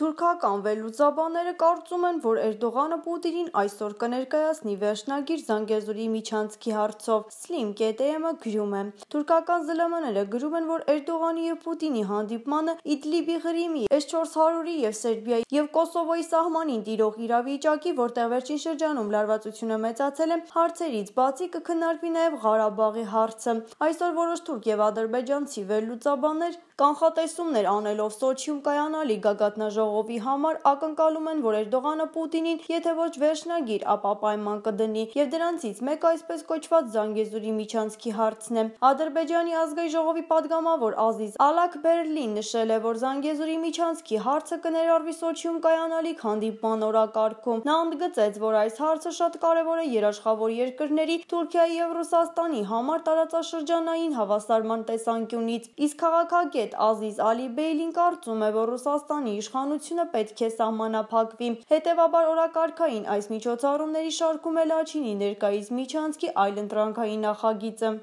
Թուրքական վերլուծաբանները կարծում են, որ Էրդողանը Պուտինին այսօր կներկայացնի վերջնագիր Զանգեզուրի միջանցքի հարցով։ Slim.am-ը գրում է. Թուրքական ԶԼՄ-ները գրում են, որ Էրդողանի եւ Պուտինի հանդիպմանը Իդլիբի Ղրիմի, S400-ի եւ Սերբիայի եւ Կոսովոյի սահմանին տիրող իրավիճակի, որտեղ վերջին շրջանում լարվածությունը մեծացել է, հարցերից բացի կքննարկվի նաեւ Ղարաբաղի հարցը։ Այսօր որոշ թուրք եւ ադրբեջանցի վերլուծաբաններ կանխատեսումներ անելով Սոչիում կայանալի գագաթնաժողովի ժողովի համար ակնկալում են, որ Էրդողանը Պուտինին, եթե ոչ վերջնագիր, ապա պայման կդնի, եւ դրանցից մեկը այսպես կոչված Զանգեզուրի միջանցքի հարցն է։ Ադրբեջանի ազգային ժողովի падգամավոր Ազիզ Ալաքբերլին նշել է, որ Զանգեզուրի միջանցքի հարցը կներառվի Սոչիում կայանալիք հանդիպման օրակարգում։ Նա ընդգծեց, որ այս հարցը շատ կարեւոր է երաշխավոր երկրների Թուրքիայի եւ Ռուսաստանի համար տարածաշրջանային հավասարման տեսանկյունից։ Իսկ քաղաքագետ Ազիզ Ալիբեյլին կարծում է, որ Ռուսաստանի իշխանությունը պաշտպանությունը պետք է սահմանափակվի։ Հետևաբար օրակարգային այս միջոցառումների շարքում էլ աչինի ներկայիս միջանցքի այլընտրանքային նախագիծը